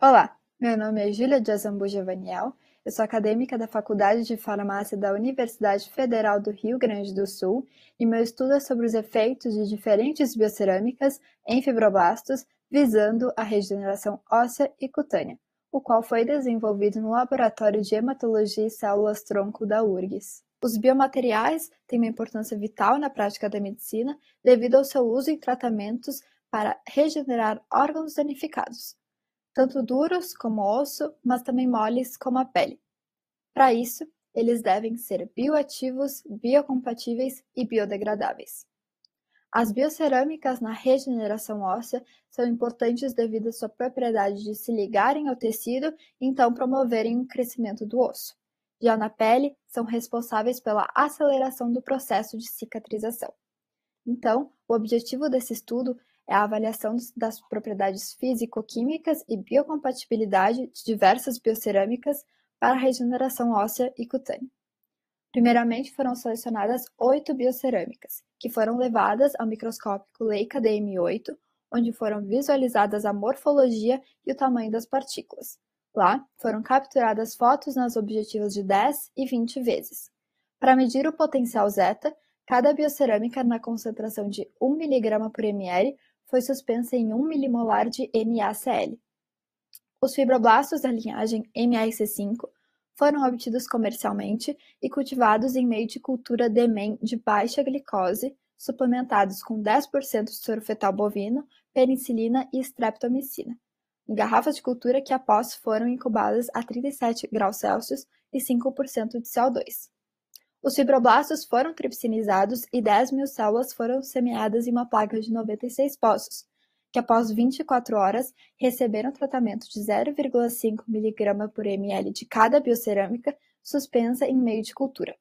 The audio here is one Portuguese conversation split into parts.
Olá, meu nome é Júlia de Azambuja Vaniel, eu sou acadêmica da Faculdade de Farmácia da Universidade Federal do Rio Grande do Sul e meu estudo é sobre os efeitos de diferentes biocerâmicas em fibroblastos visando a regeneração óssea e cutânea, o qual foi desenvolvido no Laboratório de Hematologia e Células Tronco da URGS. Os biomateriais têm uma importância vital na prática da medicina devido ao seu uso em tratamentos para regenerar órgãos danificados, tanto duros como osso, mas também moles como a pele. Para isso, eles devem ser bioativos, biocompatíveis e biodegradáveis. As biocerâmicas na regeneração óssea são importantes devido à sua propriedade de se ligarem ao tecido e então promoverem o crescimento do osso. Já na pele, são responsáveis pela aceleração do processo de cicatrização. Então, o objetivo desse estudo é a avaliação das propriedades físico-químicas e biocompatibilidade de diversas biocerâmicas para regeneração óssea e cutânea. Primeiramente, foram selecionadas oito biocerâmicas, que foram levadas ao microscópico Leica DM8, onde foram visualizadas a morfologia e o tamanho das partículas. Lá, foram capturadas fotos nas objetivas de 10 e 20 vezes. Para medir o potencial zeta, cada biocerâmica na concentração de 1 mg por ml foi suspensa em 1 milimolar de NaCl. Os fibroblastos da linhagem mrc 5 foram obtidos comercialmente e cultivados em meio de cultura de de baixa glicose, suplementados com 10% de soro fetal bovino, penicilina e streptomicina, em garrafas de cultura que após foram incubadas a 37 graus Celsius e 5% de CO2. Os fibroblastos foram tripsinizados e dez mil células foram semeadas em uma placa de 96 poços, que após 24 horas receberam tratamento de 0,5 mg por ml de cada biocerâmica suspensa em meio de cultura.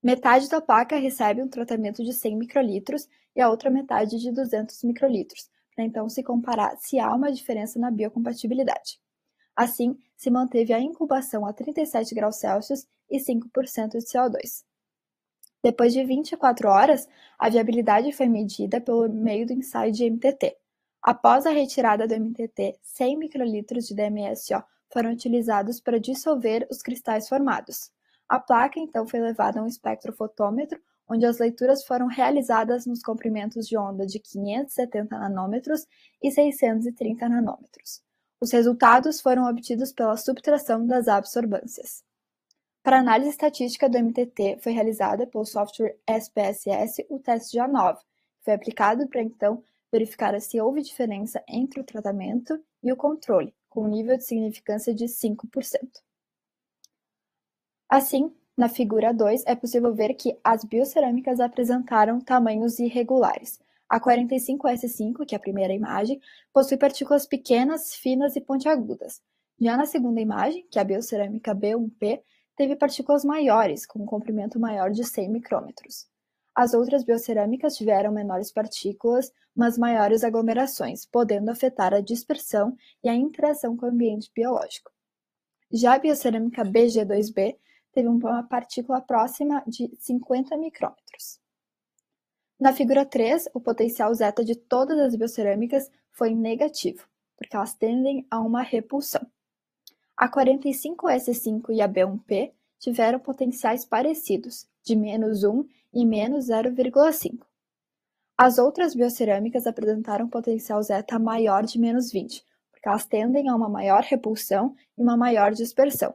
Metade da placa recebe um tratamento de 100 microlitros e a outra metade de 200 microlitros, para então se comparar se há uma diferença na biocompatibilidade. Assim, se manteve a incubação a 37 graus Celsius e 5% de CO2. Depois de 24 horas, a viabilidade foi medida pelo meio do ensaio de MTT. Após a retirada do MTT, 100 microlitros de DMSO foram utilizados para dissolver os cristais formados. A placa então foi levada a um espectrofotômetro, onde as leituras foram realizadas nos comprimentos de onda de 570 nanômetros e 630 nanômetros. Os resultados foram obtidos pela subtração das absorbâncias. Para análise estatística do MTT, foi realizada pelo software SPSS o teste JA9, que foi aplicado para então verificar se houve diferença entre o tratamento e o controle, com um nível de significância de 5%. Assim, na figura 2, é possível ver que as biocerâmicas apresentaram tamanhos irregulares. A 45S5, que é a primeira imagem, possui partículas pequenas, finas e pontiagudas. Já na segunda imagem, que é a biocerâmica B1P, teve partículas maiores, com um comprimento maior de 100 micrômetros. As outras biocerâmicas tiveram menores partículas, mas maiores aglomerações, podendo afetar a dispersão e a interação com o ambiente biológico. Já a biocerâmica BG2B teve uma partícula próxima de 50 micrômetros. Na figura 3, o potencial zeta de todas as biocerâmicas foi negativo, porque elas tendem a uma repulsão. A 45 S 5 e a B 1 P tiveram potenciais parecidos, de menos 1 e menos 0,5. As outras biocerâmicas apresentaram potencial zeta maior de menos 20, porque elas tendem a uma maior repulsão e uma maior dispersão.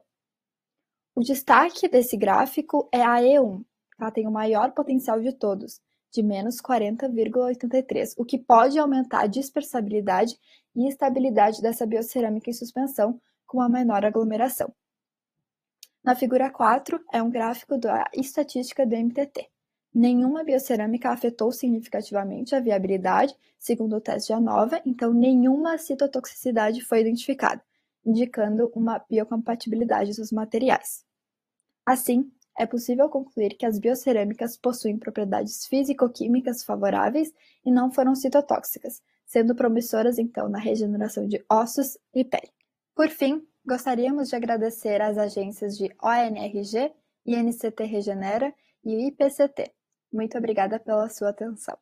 O destaque desse gráfico é a E1, ela tem o maior potencial de todos, de menos 40,83, o que pode aumentar a dispersabilidade e estabilidade dessa biocerâmica em suspensão, com a menor aglomeração. Na figura 4 é um gráfico da estatística do MTT. Nenhuma biocerâmica afetou significativamente a viabilidade, segundo o teste de ANOVA, então nenhuma citotoxicidade foi identificada, indicando uma biocompatibilidade dos materiais. Assim, é possível concluir que as biocerâmicas possuem propriedades físico-químicas favoráveis e não foram citotóxicas, sendo promissoras então na regeneração de ossos e pele. Por fim, gostaríamos de agradecer às agências de ONRG, INCT Regenera e IPCT. Muito obrigada pela sua atenção.